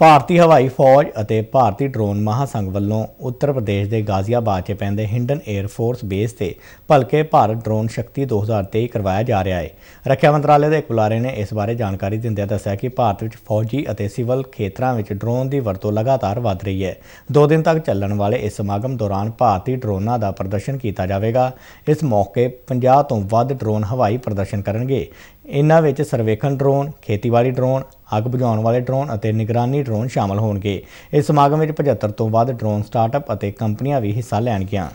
ਭਾਰਤੀ ਹਵਾਈ ਫੌਜ ਅਤੇ ਭਾਰਤੀ ਡਰੋਨ ਮਹਾਸੰਘ ਵੱਲੋਂ ਉੱਤਰ ਪ੍ਰਦੇਸ਼ ਦੇ ਗਾਜ਼ੀਆਬਾਦ 'ਚ ਪੈਂਦੇ ਹਿੰਡਨ 에ਅਰ ਫੋਰਸ ਬੇਸ ਤੇ ਭਲਕੇ ਭਾਰਤ ਡਰੋਨ ਸ਼ਕਤੀ 2023 ਕਰਵਾਇਆ ਜਾ ਰਿਹਾ ਹੈ ਰੱਖਿਆ ਮੰਤਰਾਲੇ ਦੇ ਇੱਕ ਬੁਲਾਰੇ ਨੇ ਇਸ ਬਾਰੇ ਜਾਣਕਾਰੀ ਦਿੰਦਿਆਂ ਦੱਸਿਆ ਕਿ ਭਾਰਤ ਵਿੱਚ ਫੌਜੀ ਅਤੇ ਸਿਵਲ ਖੇਤਰਾਂ ਵਿੱਚ ਡਰੋਨ ਦੀ ਵਰਤੋਂ ਲਗਾਤਾਰ ਵਧ ਰਹੀ ਹੈ ਦੋ ਦਿਨ ਤੱਕ ਚੱਲਣ ਵਾਲੇ ਇਸ ਸਮਾਗਮ ਦੌਰਾਨ ਭਾਰਤੀ ਡਰੋਨਾਂ ਦਾ ਪ੍ਰਦਰਸ਼ਨ ਕੀਤਾ ਜਾਵੇਗਾ ਇਸ ਮੌਕੇ 50 ਤੋਂ ਵੱਧ ਡਰੋਨ ਹਵਾਈ ਪ੍ਰਦਰਸ਼ਨ ਕਰਨਗੇ ਇਨ੍ਹਾਂ ਵਿੱਚ ਸਰਵੇਖਣ ਡਰੋਨ ਖੇਤੀਬਾੜੀ ਡਰੋਨ ਅੱਗ ਬੁਝਾਉਣ ਵਾਲੇ ਡਰੋਨ ਅਤੇ ਨਿਗਰਾਨੀ ਡਰੋਨ ਸ਼ਾਮਲ ਹੋਣਗੇ ਇਸ ਸਮਾਗਮ ਵਿੱਚ 75 ਤੋਂ ਵੱਧ ਡਰੋਨ ਸਟਾਰਟਅਪ ਅਤੇ ਕੰਪਨੀਆਂ ਵੀ ਹਿੱਸਾ ਲੈਣਗੀਆਂ